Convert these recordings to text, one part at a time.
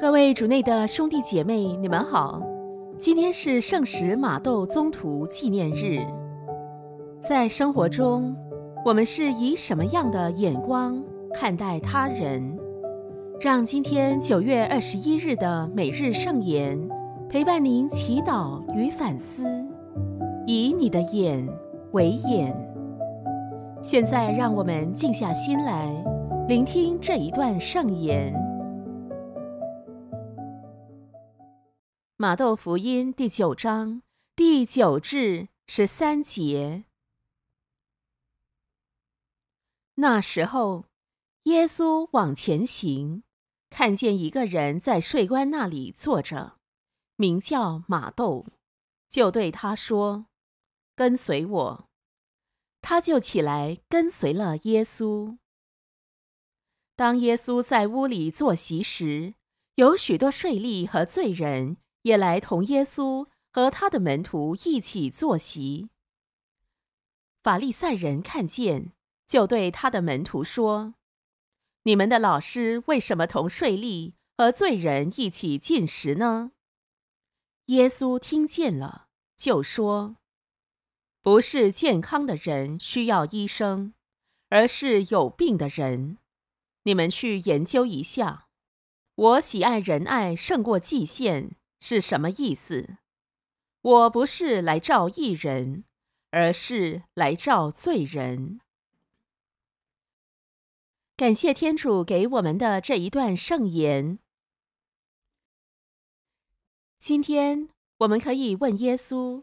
各位主内的兄弟姐妹，你们好。今天是圣使马窦宗徒纪念日。在生活中，我们是以什么样的眼光看待他人？让今天九月二十一日的每日圣言陪伴您祈祷与反思。以你的眼为眼。现在，让我们静下心来，聆听这一段圣言。马窦福音第九章第九至十三节。那时候，耶稣往前行，看见一个人在税官那里坐着，名叫马窦，就对他说：“跟随我。”他就起来跟随了耶稣。当耶稣在屋里坐席时，有许多税吏和罪人。也来同耶稣和他的门徒一起坐席。法利赛人看见，就对他的门徒说：“你们的老师为什么同税吏和罪人一起进食呢？”耶稣听见了，就说：“不是健康的人需要医生，而是有病的人。你们去研究一下。我喜爱仁爱胜过祭献。”是什么意思？我不是来照义人，而是来照罪人。感谢天主给我们的这一段圣言。今天我们可以问耶稣：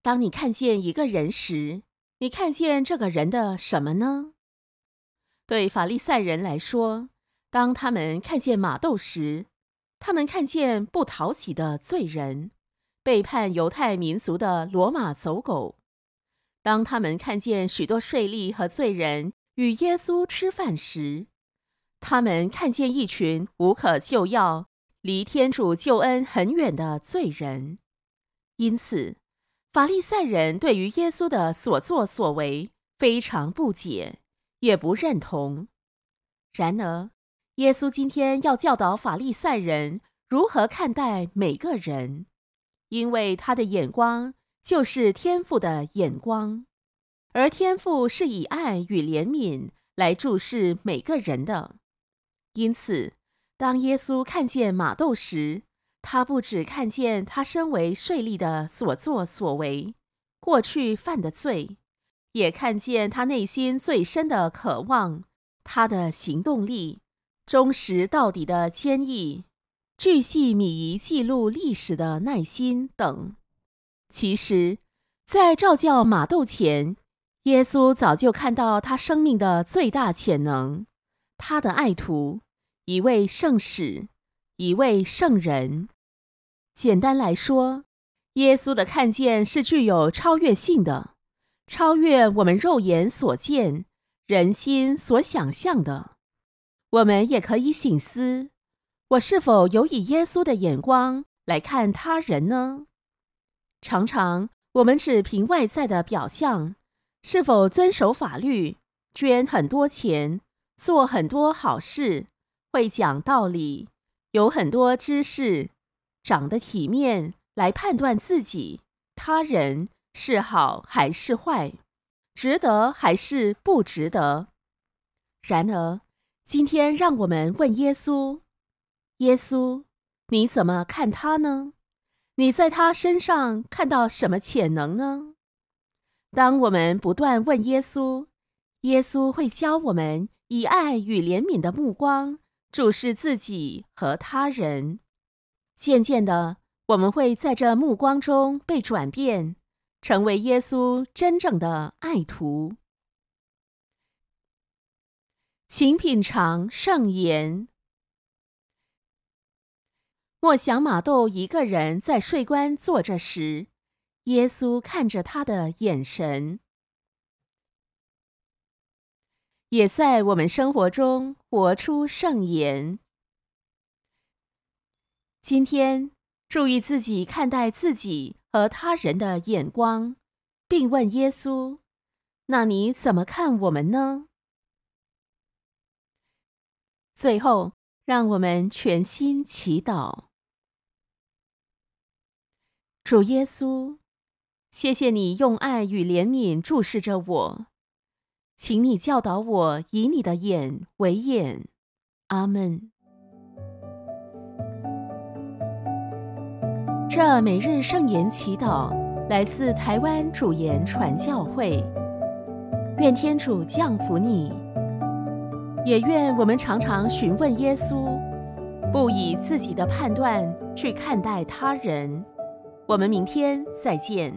当你看见一个人时，你看见这个人的什么呢？对法利赛人来说，当他们看见马豆时，他们看见不讨喜的罪人，背叛犹太民族的罗马走狗。当他们看见许多税吏和罪人与耶稣吃饭时，他们看见一群无可救药、离天主救恩很远的罪人。因此，法利赛人对于耶稣的所作所为非常不解，也不认同。然而，耶稣今天要教导法利赛人如何看待每个人，因为他的眼光就是天父的眼光，而天父是以爱与怜悯来注视每个人的。因此，当耶稣看见马窦时，他不只看见他身为税吏的所作所为、过去犯的罪，也看见他内心最深的渴望、他的行动力。忠实到底的坚毅，巨细靡遗记录历史的耐心等。其实，在召教马窦前，耶稣早就看到他生命的最大潜能。他的爱徒，一位圣使，一位圣人。简单来说，耶稣的看见是具有超越性的，超越我们肉眼所见、人心所想象的。我们也可以省思：我是否有以耶稣的眼光来看他人呢？常常我们只凭外在的表象，是否遵守法律、捐很多钱、做很多好事、会讲道理、有很多知识、长得体面，来判断自己、他人是好还是坏，值得还是不值得？然而。今天，让我们问耶稣：“耶稣，你怎么看他呢？你在他身上看到什么潜能呢？”当我们不断问耶稣，耶稣会教我们以爱与怜悯的目光注视自己和他人。渐渐的，我们会在这目光中被转变，成为耶稣真正的爱徒。请品尝圣言。莫想马窦一个人在税关坐着时，耶稣看着他的眼神，也在我们生活中活出圣言。今天，注意自己看待自己和他人的眼光，并问耶稣：“那你怎么看我们呢？”最后，让我们全心祈祷。主耶稣，谢谢你用爱与怜悯注视着我，请你教导我以你的眼为眼。阿门。这每日圣言祈祷来自台湾主言传教会，愿天主降福你。也愿我们常常询问耶稣，不以自己的判断去看待他人。我们明天再见。